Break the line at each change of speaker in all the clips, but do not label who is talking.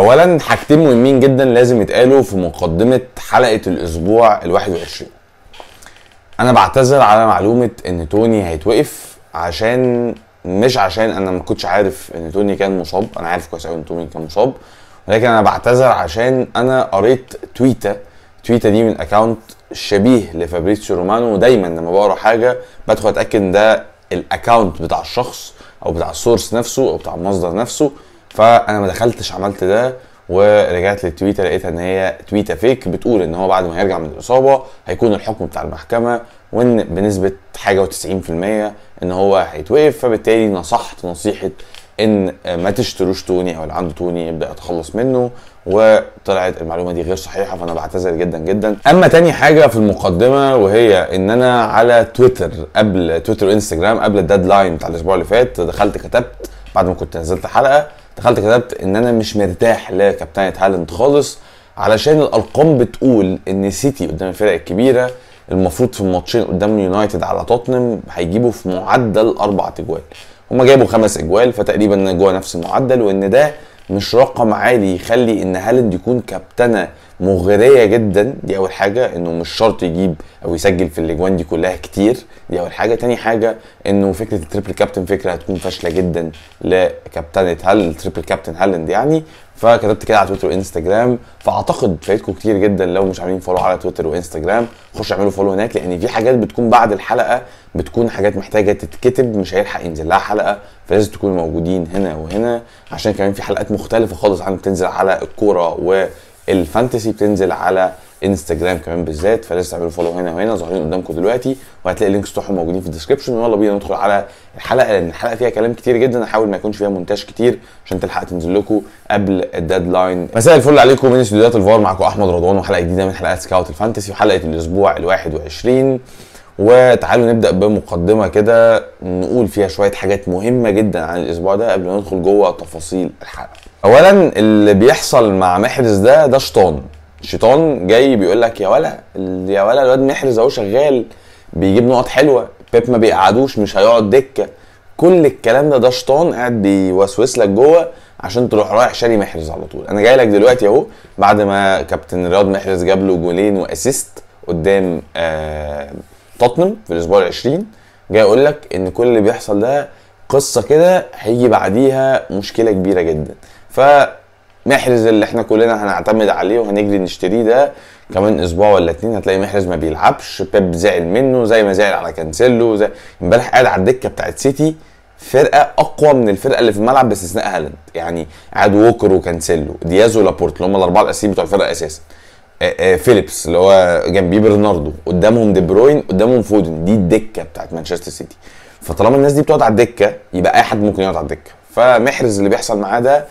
اولا حاجتين مهمين جدا لازم يتقالوا في مقدمه حلقه الاسبوع الواحد 21 انا بعتذر على معلومه ان توني هيتوقف عشان مش عشان انا ما كنتش عارف ان توني كان مصاب انا عارف كويس قوي ان توني كان مصاب ولكن انا بعتذر عشان انا قريت تويته تويته دي من اكونت شبيه لفابريتسيو رومانو ودايما لما بقرا حاجه بدخل اتاكد ان ده الاكونت بتاع الشخص او بتاع السورس نفسه او بتاع المصدر نفسه فانا ما دخلتش عملت ده ورجعت للتويته لقيتها ان هي تويته فيك بتقول ان هو بعد ما هيرجع من الاصابه هيكون الحكم بتاع المحكمه وان بنسبه حاجه و90% ان هو هيتوقف فبالتالي نصحت نصيحه ان ما تشتروش توني او اللي عنده توني يبدا يتخلص منه وطلعت المعلومه دي غير صحيحه فانا بعتذر جدا جدا اما تاني حاجه في المقدمه وهي ان انا على تويتر قبل تويتر وانستجرام قبل الديدلاين بتاع الاسبوع اللي فات دخلت كتبت بعد ما كنت نزلت حلقه دخلت كتبت ان انا مش مرتاح لكابتن هالاند خالص علشان الارقام بتقول ان سيتي قدام الفرق الكبيره المفروض في الماتشين قدام يونايتد على توتنهام هيجيبوا في معدل اربع اجوال هما جابوا خمس اجوال فتقريبا جوه نفس المعدل وان ده مش رقم عالي يخلي ان هالاند يكون كابتنه مغريه جدا دي اول حاجه انه مش شرط يجيب او يسجل في الاجوان دي كلها كتير دي اول حاجه تاني حاجه انه فكره التريبل كابتن فكره هتكون فاشله جدا لكابتن هل التريبل كابتن هالاند يعني فكتبت كده على تويتر وانستجرام فاعتقد فايتكم كتير جدا لو مش عاملين فولو على تويتر وانستجرام خشوا اعملوا فولو هناك لان في حاجات بتكون بعد الحلقه بتكون حاجات محتاجه تتكتب مش هيلحق ينزل لها حلقه فلازم تكونوا موجودين هنا وهنا عشان كمان في حلقات مختلفه خالص عن بتنزل على الكوره و الفانتسي بتنزل على انستجرام كمان بالذات فلازم تعملوا فولو هنا وهنا ظاهرين قدامكم دلوقتي وهتلاقي اللينكس بتوعهم موجودين في الديسكربشن ويلا بينا ندخل على الحلقه لان الحلقه فيها كلام كتير جدا احاول ما يكونش فيها مونتاج كتير عشان تلحق تنزل لكم قبل الديدلاين مساء الفل عليكم من استوديوهات الفار معاكم احمد رضوان وحلقه جديده من حلقات سكاوت الفانتسي وحلقه الاسبوع ال21 وتعالوا نبدا بمقدمه كده نقول فيها شويه حاجات مهمه جدا عن الاسبوع ده قبل ما ندخل جوه تفاصيل الحلقه اولا اللي بيحصل مع محرز ده ده شيطان شيطان جاي بيقول لك يا ولا يا ولا الواد محرز اهو شغال بيجيب نقط حلوه بيب ما بيقعدوش مش هيقعد دكه كل الكلام ده ده شيطان قاعد بيوسوس لك جوه عشان تروح رايح شاري محرز على طول انا جاي لك دلوقتي اهو بعد ما كابتن رياض محرز جاب له جولين واسيست قدام آه توتنهام في الاسبوع العشرين 20 جاي اقول لك ان كل اللي بيحصل ده قصه كده هيجي بعديها مشكله كبيره جدا فمحرز اللي احنا كلنا هنعتمد عليه وهنجري نشتريه ده كمان اسبوع ولا اتنين هتلاقي محرز ما بيلعبش بيب زعل منه زي ما زعل على كانسيلو زي امبارح قاعد على الدكه بتاعت سيتي فرقه اقوى من الفرقه اللي في الملعب باستثناء هالاند يعني قاعد ووكر وكانسيلو دياز ولابورت اللي هم الاربعه الاساسيين بتوع الفرقه اساسا آه، آه، فيليبس اللي هو جنبيه برناردو قدامهم دي بروين قدامهم فودن دي الدكه بتاعت مانشستر سيتي فطالما الناس دي بتقعد على الدكه يبقى اي حد ممكن يقعد على الدكه فمحرز اللي بيحصل معاه ده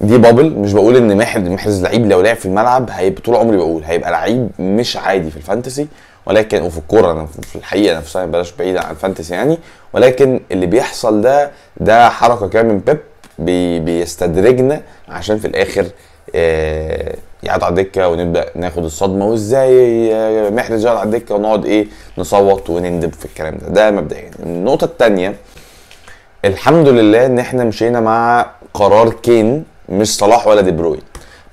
دي بابل مش بقول ان محرز محرز لعيب لو لعب في الملعب هيبقى طول عمري بقول هيبقى لعيب مش عادي في الفانتسي ولكن وفي الكوره انا في الحقيقه انا في بلاش بعيد عن الفانتسي يعني ولكن اللي بيحصل ده ده حركه كده من بيب بي بيستدرجنا عشان في الاخر آه يقعد على الدكه ونبدا ناخد الصدمه وازاي محرز يقعد على الدكه ونقعد ايه نصوت ونندب في الكلام ده ده مبدئيا يعني. النقطه الثانيه الحمد لله ان احنا مشينا مع قرار كين مش صلاح ولا دي بروين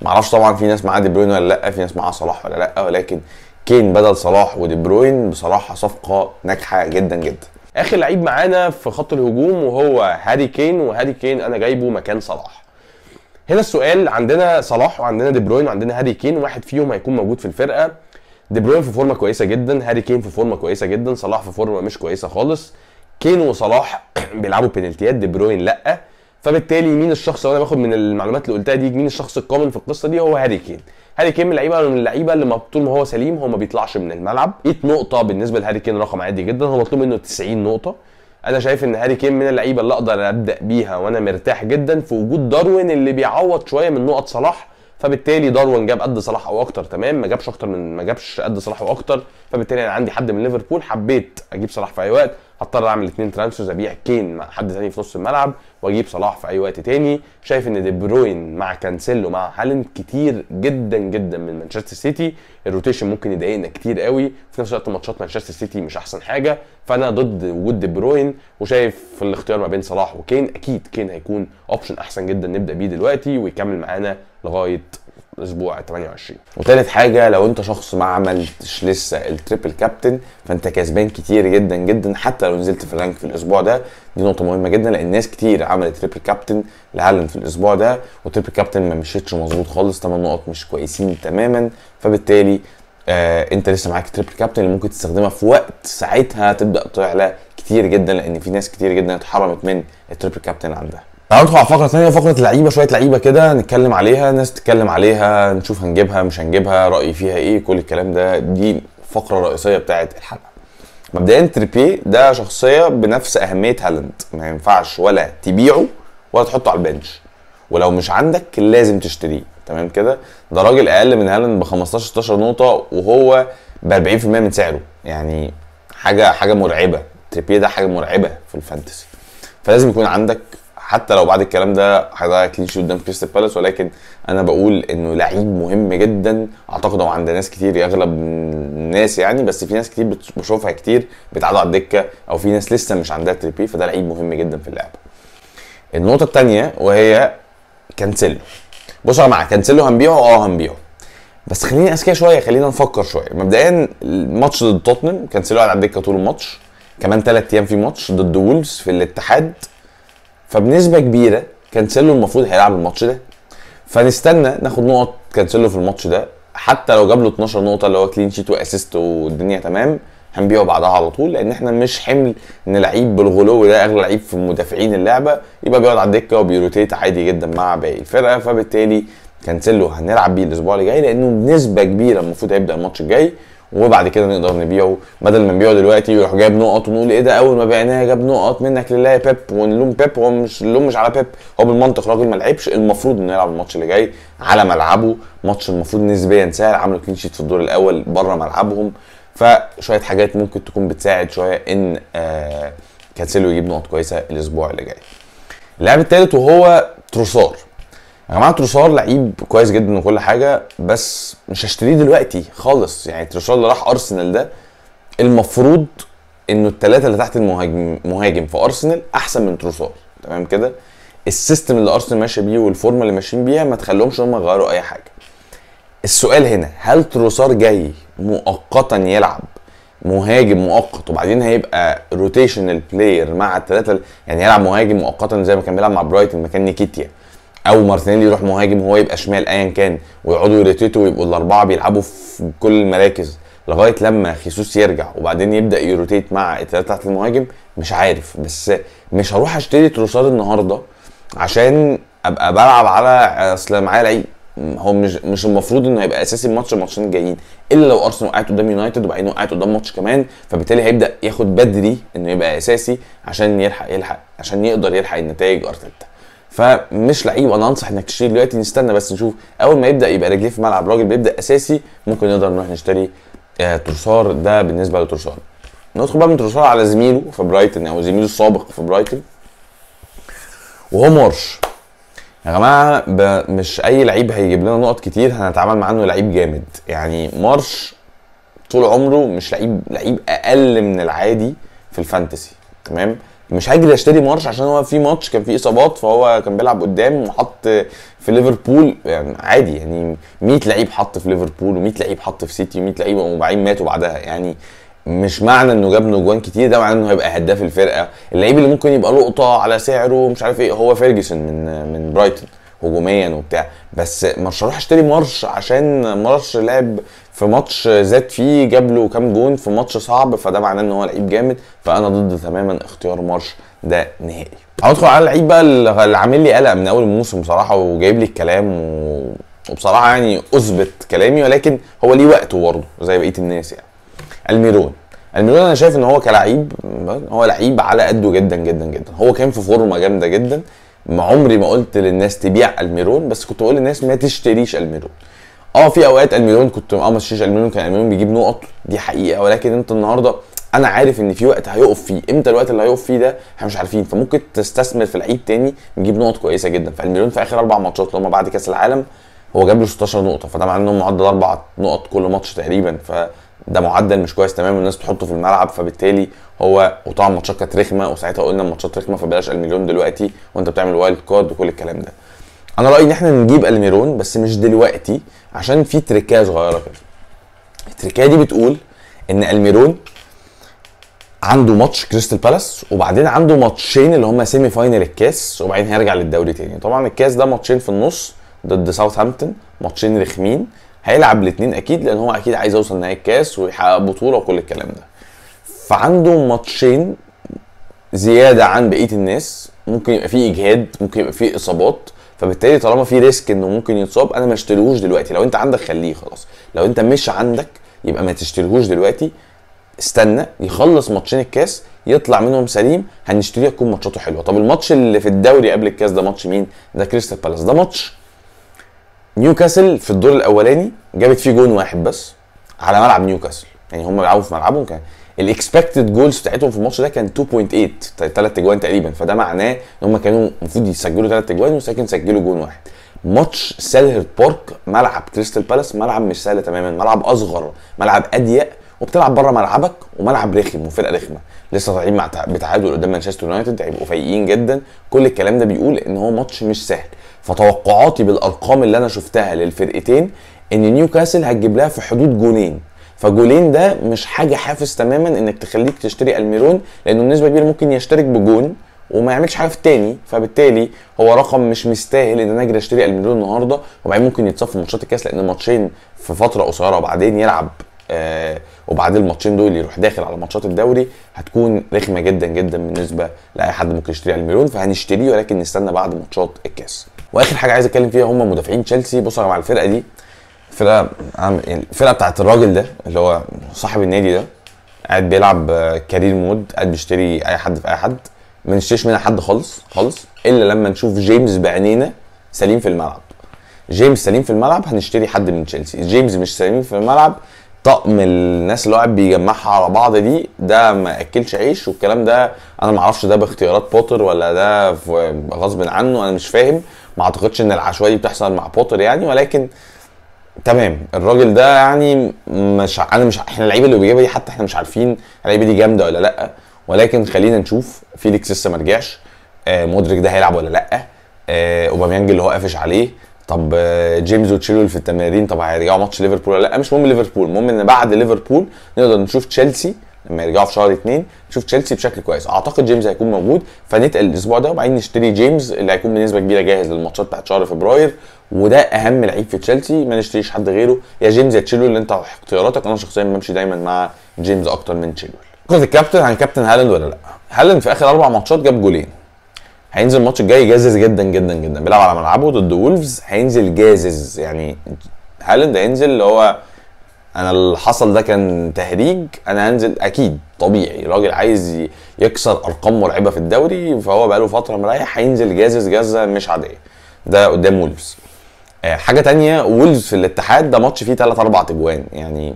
معرفش طبعا في ناس معاه دي بروين ولا لا في ناس معاه صلاح ولا لا ولكن كين بدل صلاح ودي بروين بصراحه صفقه ناجحه جدا جدا اخر لعيب معانا في خط الهجوم وهو هاري كين وهاري كين انا جايبه مكان صلاح هنا السؤال عندنا صلاح وعندنا دي بروين وعندنا هاري كين واحد فيهم هيكون موجود في الفرقه دي بروين في فورمه كويسه جدا هاري كين في فورمه كويسه جدا صلاح في فورمه مش كويسه خالص كين وصلاح بيلعبوا بنالتيات دي بروين لا فبالتالي مين الشخص لو انا باخد من المعلومات اللي قلتها دي مين الشخص الكومن في القصه دي هو هاري كين هاري كين من اللعيبه من اللعيبه اللي طول ما هو سليم هو ما بيطلعش من الملعب 100 نقطه بالنسبه لهاري كين رقم عادي جدا هو مطلوب منه 90 نقطه انا شايف ان هاري كين من اللعيبه اللي اقدر ابدا بيها وانا مرتاح جدا في وجود داروين اللي بيعوض شويه من نقط صلاح فبالتالي داروين جاب قد صلاح او اكتر تمام ما جابش اكتر من ما جابش قد صلاح او اكتر فبالتالي انا عندي حد من ليفربول حبيت اجيب صلاح في اي وقت هضطر اعمل اثنين ترانشرز ابيع كين مع حد ثاني في نص الملعب واجيب صلاح في اي وقت تاني شايف ان دي بروين مع كانسيلو مع هالاند كتير جدا جدا من مانشستر سيتي الروتيشن ممكن يضايقنا كتير قوي في نفس الوقت ماتشات مانشستر سيتي مش احسن حاجه فانا ضد وجود دي بروين وشايف في الاختيار ما بين صلاح وكين اكيد كين هيكون اوبشن احسن جدا نبدا بيه دلوقتي ويكمل معانا لغايه اسبوع 28 وتالت حاجه لو انت شخص ما عملتش لسه التريبل كابتن فانت كسبان كتير جدا جدا حتى لو نزلت في الرانك في الاسبوع ده دي نقطه مهمه جدا لان ناس كتير عملت تريبل كابتن لعلن في الاسبوع ده وتريبل كابتن ما مشيتش مظبوط خالص 8 نقط مش كويسين تماما فبالتالي آه انت لسه معاك تريبل كابتن اللي ممكن تستخدمها في وقت ساعتها تبدا تعلى كتير جدا لان في ناس كتير جدا اتحرمت من التريبل كابتن عندها تعالوا ندخل على فقره ثانيه فقره لعيبه شويه لعيبه كده نتكلم عليها ناس تتكلم عليها نشوف هنجيبها مش هنجيبها رايي فيها ايه كل الكلام ده دي الفقره الرئيسيه بتاعه الحلقه مبدئيا تريبي ده شخصيه بنفس اهميه هالاند ما ينفعش ولا تبيعه ولا تحطه على البنش ولو مش عندك لازم تشتريه تمام كده ده راجل اقل من هالاند ب 15 16 نقطه وهو ب 40% من سعره يعني حاجه حاجه مرعبه تريبي ده حاجه مرعبه في الفانتسي فلازم يكون عندك حتى لو بعد الكلام ده هيضيع كليشي قدام كريستال بالاس ولكن انا بقول انه لعيب مهم جدا اعتقد هو عند ناس كتير اغلب الناس يعني بس في ناس كتير بشوفها كتير بتقعدوا على الدكه او في ناس لسه مش عندها تريبي فده لعيب مهم جدا في اللعبه. النقطه الثانيه وهي كانسيلو بصوا يا جماعه كانسيلو هنبيعه اه هنبيعه بس خليني اذكى شويه خلينا نفكر شويه مبدئيا الماتش ضد توتنهام كانسيلو قاعد على الدكه طول الماتش كمان ثلاث ايام في ماتش ضد وولفز في الاتحاد فبنسبه كبيره كانسيلو المفروض هيلعب الماتش ده فنستنى ناخد نقط كانسيلو في الماتش ده حتى لو جاب له 12 نقطه اللي هو كلين شيت واسيست والدنيا تمام هنبيعه بعدها على طول لان احنا مش حمل ان لعيب بالغلو ده اغلى لعيب في مدافعين اللعبه يبقى بيقعد على الدكه وبيروتيت عادي جدا مع باقي الفرقه فبالتالي كانسيلو هنلعب بيه الاسبوع اللي جاي لانه بنسبه كبيره المفروض هيبدا الماتش الجاي وبعد كده نقدر نبيعه بدل ما نبيعه دلوقتي يروح جايب نقط ونقول ايه ده اول ما بعناه جاب نقط منك لله يا بيب ونلوم بيب هو مش اللوم مش على بيب هو بالمنطق راجل ما لعبش المفروض انه يلعب الماتش اللي جاي على ملعبه ماتش المفروض نسبيا سهل عملوا كلين شيت في الدور الاول بره ملعبهم فشويه حاجات ممكن تكون بتساعد شويه ان آه، كانسيلو يجيب نقط كويسه الاسبوع اللي جاي اللاعب الثالث وهو تروسار يا جماعه تروسار لعيب كويس جدا وكل حاجه بس مش هشتريه دلوقتي خالص يعني تروسار اللي راح ارسنال ده المفروض انه الثلاثه اللي تحت المهاجم مهاجم في ارسنال احسن من تروسار تمام كده السيستم اللي ارسنال ماشي بيه والفورمه اللي ماشيين بيها ما تخليهمش هم يغيروا اي حاجه السؤال هنا هل تروسار جاي مؤقتا يلعب مهاجم مؤقت وبعدين هيبقى روتيشنال بلاير مع الثلاثه يعني يلعب مهاجم مؤقتا زي ما كان بيلعب مع برايتن مكان نيكيتيا او مارتينيلي يروح مهاجم وهو يبقى شمال ايا كان ويقعدوا يروتيتوا ويبقوا الاربعه بيلعبوا في كل المراكز لغايه لما خيسوس يرجع وبعدين يبدا يروتيت مع الثلاثه تحت المهاجم مش عارف بس مش هروح اشتري تروسار النهارده عشان ابقى بلعب على اصل معايا لعيب هو مش مش المفروض انه يبقى اساسي الماتش الماتشين الجايين الا لو ارسنال وقعت قدام يونايتد وبعدين وقعت قدام ماتش كمان فبالتالي هيبدا ياخد بدري انه يبقى اساسي عشان يلحق يلحق عشان يقدر يلحق النتائج ارتيتا فمش لعيب انا انصح انك تشتري دلوقتي نستنى بس نشوف اول ما يبدا يبقى رجليه في ملعب راجل بيبدا اساسي ممكن نقدر نروح نشتري آه ترسار ده بالنسبه لترسار ندخل بقى من ترسار على زميله في برايتن او يعني زميله السابق في برايتن وهو مارش يا جماعه مش اي لعيب هيجيب لنا نقط كتير هنتعامل مع انه لعيب جامد يعني مارش طول عمره مش لعيب لعيب اقل من العادي في الفانتسي تمام مش هجري اشتري مارش عشان هو في ماتش كان فيه اصابات فهو كان بيلعب قدام وحط في ليفربول يعني عادي يعني 100 لعيب حط في ليفربول و100 لعيب حط في سيتي و100 لعيب وبعدين ماتوا بعدها يعني مش معنى انه جاب نجوان كتير ده معناه انه هيبقى هداف الفرقه اللعيب اللي ممكن يبقى لقطه على سعره مش عارف ايه هو فيرجسون من من برايتون هجوميا وبتاع بس مش هروح اشتري مارش عشان مارش لعب في ماتش زاد فيه جاب له كام جون في ماتش صعب فده معناه ان هو لعيب جامد فانا ضد تماما اختيار مارش ده نهائي هدخل على اللعيب بقى اللي عامل لي قلق من اول الموسم بصراحه وجايب لي الكلام و... وبصراحه يعني اثبت كلامي ولكن هو ليه وقته برضه زي بقيه الناس يعني الميرون الميرون انا شايف ان هو كلعيب هو لعيب على قده جدا جدا جدا هو كان في فورمه جامده جدا ما عمري ما قلت للناس تبيع الميرون بس كنت بقول للناس ما تشتريش الميرون اه في اوقات الميرون كنت اه ما تشتريش الميرون كان الميرون بيجيب نقط دي حقيقه ولكن انت النهارده انا عارف ان في وقت هيقف فيه امتى الوقت اللي هيقف فيه ده احنا مش عارفين فممكن تستثمر في لعيب تاني نجيب نقط كويسه جدا فالميرون في اخر اربع ماتشات اللي هم بعد كاس العالم هو جاب له 16 نقطه فده معناه انهم معدل اربع نقط كل ماتش تقريبا ف ده معدل مش كويس تماما الناس تحطه في الملعب فبالتالي هو وطبعا ماتشات كانت رخمه وساعتها قلنا الماتشات رخمه فبلاش المليون دلوقتي وانت بتعمل وايلد كارد وكل الكلام ده انا رايي ان احنا نجيب الميرون بس مش دلوقتي عشان في تريكايه صغيره كده التريكايه دي بتقول ان الميرون عنده ماتش كريستال بالاس وبعدين عنده ماتشين اللي هم سيمي فاينل الكاس وبعدين هيرجع للدوري تاني طبعا الكاس ده ماتشين في النص ضد ساوثهامبتون ماتشين رخمين هيلعب الاثنين اكيد لان هو اكيد عايز يوصل نهائي الكاس ويحقق بطوله وكل الكلام ده فعنده ماتشين زياده عن بقيه الناس ممكن يبقى فيه اجهاد ممكن يبقى فيه اصابات فبالتالي طالما في ريسك انه ممكن يتصاب انا ما اشتريهوش دلوقتي لو انت عندك خليه خلاص لو انت مش عندك يبقى ما تشتريهوش دلوقتي استنى يخلص ماتشين الكاس يطلع منهم سليم هنشتريه تكون ماتشاته حلوه طب الماتش اللي في الدوري قبل الكاس ده ماتش مين ده كريستال بالاس ده ماتش نيوكاسل في الدور الاولاني جابت فيه جون واحد بس على ملعب نيوكاسل يعني هم بيلعبوا في ملعبهم كان الاكسبكتد جولز بتاعتهم في الماتش ده كان 2.8 ثلاث اجوان تقريبا فده معناه ان هم كانوا المفروض يسجلوا ثلاث اجوان ولكن سجلوا جون واحد ماتش سالهر بارك ملعب كريستال بالاس ملعب مش سهل تماما ملعب اصغر ملعب اضيق وبتلعب بره ملعبك وملعب رخم وفرقه رخمه لسه طالعين مع بتعادل قدام مانشستر يونايتد هيبقوا فايقين جدا كل الكلام ده بيقول ان هو ماتش مش سهل فتوقعاتي بالارقام اللي انا شفتها للفرقتين ان نيوكاسل هتجيب لها في حدود جولين فجولين ده مش حاجه حافز تماما انك تخليك تشتري الميرون لانه بنسبه كبيره ممكن يشترك بجون وما يعملش حاجه في التاني فبالتالي هو رقم مش مستاهل ان انا اجري اشتري الميرون النهارده وبعدين ممكن يتصفوا ماتشات الكاس لان ماتشين في فتره قصيره وبعدين يلعب آه وبعد الماتشين دول يروح داخل على ماتشات الدوري هتكون رخمه جدا جدا بالنسبه لاي حد ممكن يشتري المليون فهنشتريه ولكن نستنى بعد ماتشات الكاس واخر حاجه عايز اتكلم فيها هم مدافعين تشيلسي بصوا يا مع الفرقه دي فرقه يعني الفرقه بتاعت الراجل ده اللي هو صاحب النادي ده قاعد بيلعب كارير مود قاعد بيشتري اي حد في اي حد ما نشتريش منها حد خالص خالص الا لما نشوف جيمس بعينينا سليم في الملعب جيمس سليم في الملعب هنشتري حد من تشيلسي جيمس مش سليم في الملعب طقم الناس اللي هو قاعد بيجمعها على بعض دي ده ما اكلش عيش والكلام ده انا ما اعرفش ده باختيارات بوتر ولا ده غصب عنه انا مش فاهم ما اعتقدش ان العشوائيه دي بتحصل مع بوتر يعني ولكن تمام الراجل ده يعني مش انا مش احنا اللعيبه اللي بيجيبها دي حتى احنا مش عارفين اللعيبه دي جامده ولا لا ولكن خلينا نشوف فيليكس لسه ما رجعش آه مودريك ده هيلعب ولا لا آه اوباميانج اللي هو قافش عليه طب آه، جيمس وتشيلول في التمارين طب هيرجعوا ماتش ليفربول ولا لا مش مهم ليفربول المهم ان بعد ليفربول نقدر نشوف تشيلسي لما يرجعوا في شهر اثنين نشوف تشيلسي بشكل كويس اعتقد جيمس هيكون موجود فنتقل الاسبوع ده وبعدين نشتري جيمس اللي هيكون بنسبه كبيره جاهز للماتشات بتاعت شهر فبراير وده اهم لعيب في تشيلسي ما نشتريش حد غيره يا جيمس يا تشيلول اللي انت اختياراتك انا شخصيا بمشي دايما مع جيمس اكتر من تشيلول كابتن الكابتن عن كابتن هالاند ولا لا هالاند في اخر اربع ماتشات جاب جولين هينزل الماتش الجاي جازز جدا جدا جدا بيلعب على ملعبه ضد وولفز هينزل جازز يعني هالاند هينزل اللي هو انا اللي حصل ده كان تهريج انا هنزل اكيد طبيعي راجل عايز يكسر ارقام مرعبه في الدوري فهو بقاله فتره مريح هينزل جازز جازه مش عاديه ده قدام وولفز آه، حاجه تانية وولفز في الاتحاد ده ماتش فيه 3 4 تجوان يعني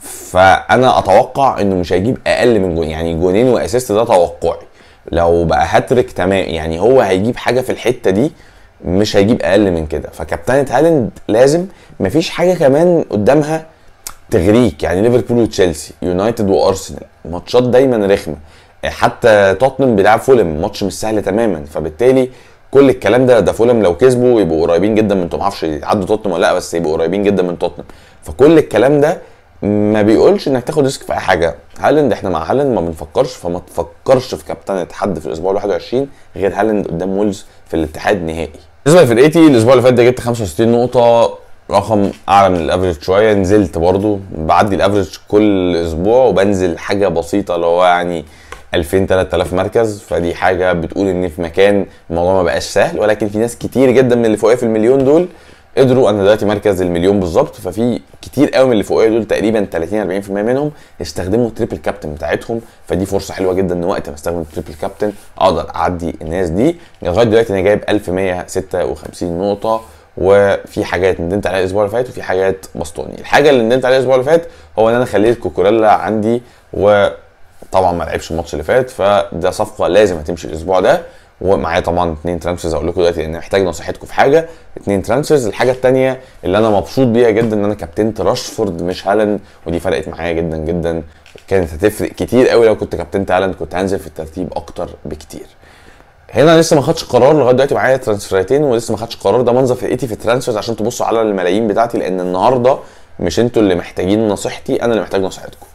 فانا اتوقع انه مش هيجيب اقل من جون يعني جونين واسيست ده توقعي لو بقى هاتريك تمام يعني هو هيجيب حاجه في الحته دي مش هيجيب اقل من كده فكابتن هالاند لازم مفيش حاجه كمان قدامها تغريك يعني ليفربول وتشيلسي يونايتد وارسنال ماتشات دايما رخمه حتى توتنهام بيلعب فولم ماتش مش سهل تماما فبالتالي كل الكلام ده ده فولم لو كسبوا يبقوا قريبين جدا من ما معرفش يعدوا توتنهام ولا لا بس يبقوا قريبين جدا من توتنهام فكل الكلام ده ما بيقولش انك تاخد ريسك في اي حاجه هالاند احنا مع هالاند ما بنفكرش فما تفكرش في كابتنة حد في الاسبوع ال 21 غير هالاند قدام وولز في الاتحاد نهائي. بالنسبه لفرقتي الاسبوع اللي فات ده جبت 65 نقطه رقم اعلى من الافريج شويه نزلت برضو بعدي الافريج كل اسبوع وبنزل حاجه بسيطه اللي هو يعني 2000 3000 مركز فدي حاجه بتقول ان في مكان الموضوع ما بقاش سهل ولكن في ناس كتير جدا من اللي فوقيه في المليون دول قدروا انا دلوقتي مركز المليون بالظبط ففي كتير قوي من اللي فوقيه دول تقريبا 30 40% منهم استخدموا تريبل كابتن بتاعتهم فدي فرصه حلوه جدا ان وقت ما استخدم التريبل كابتن اقدر اعدي الناس دي لغايه دلوقتي انا جايب 1156 نقطه وفي حاجات ندمت عليها الاسبوع اللي فات وفي حاجات بسطوني الحاجه اللي ندمت عليها الاسبوع اللي فات هو ان انا خليت كوكوريلا عندي وطبعا ما لعبش الماتش اللي فات فده صفقه لازم هتمشي الاسبوع ده ومعايا طبعا اثنين ترانسفيرز اقول لكم دلوقتي لان محتاج نصيحتكم في حاجه اثنين ترانسفيرز الحاجه الثانيه اللي انا مبسوط بيها جدا ان انا كابتنت راشفورد مش هالاند ودي فرقت معايا جدا جدا كانت هتفرق كتير قوي لو كنت كابتنت هالاند كنت هنزل في الترتيب اكتر بكتير هنا لسه ما خدش قرار لغايه دلوقتي معايا ترانسفيرتين ولسه ما خدش قرار ده منظر فرقتي في الترانسفيرز عشان تبصوا على الملايين بتاعتي لان النهارده مش انتوا اللي محتاجين نصيحتي انا اللي محتاج نصيحتكم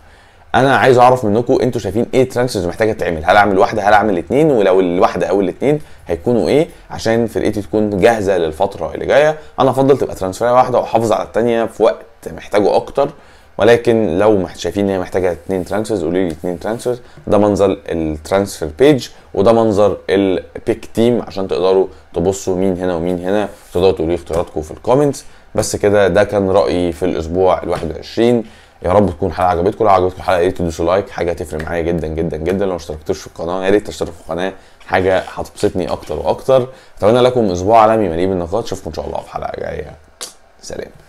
انا عايز اعرف منكم انتوا شايفين ايه ترانسفيرز محتاجه تتعمل هل اعمل واحده هل اعمل اتنين ولو الواحده او الاتنين هيكونوا ايه عشان فرقتي تكون جاهزه للفتره اللي جايه انا افضل تبقى ترانسفير واحده واحافظ على الثانيه في وقت محتاجه اكتر ولكن لو شايفين ان هي محتاجه اتنين ترانسفيرز قولوا لي اتنين ترانسفيرز ده منظر الترانسفير بيج وده منظر البيك تيم عشان تقدروا تبصوا مين هنا ومين هنا تقدروا تقولوا لي اختياراتكم في الكومنتس بس كده ده كان رايي في الاسبوع ال 21 يا رب تكون الحلقه عجبتكم لو عجبتكم الحلقه يا ريت تدوسوا لايك حاجه هتفرق معايا جدا جدا جدا لو ما اشتركتوش في القناه يا ريت تشتركوا في القناه حاجه هتبسطني اكتر واكتر اتمنى لكم اسبوع عالمي مليء بالنقاط اشوفكم ان شاء الله في حلقه جايه سلام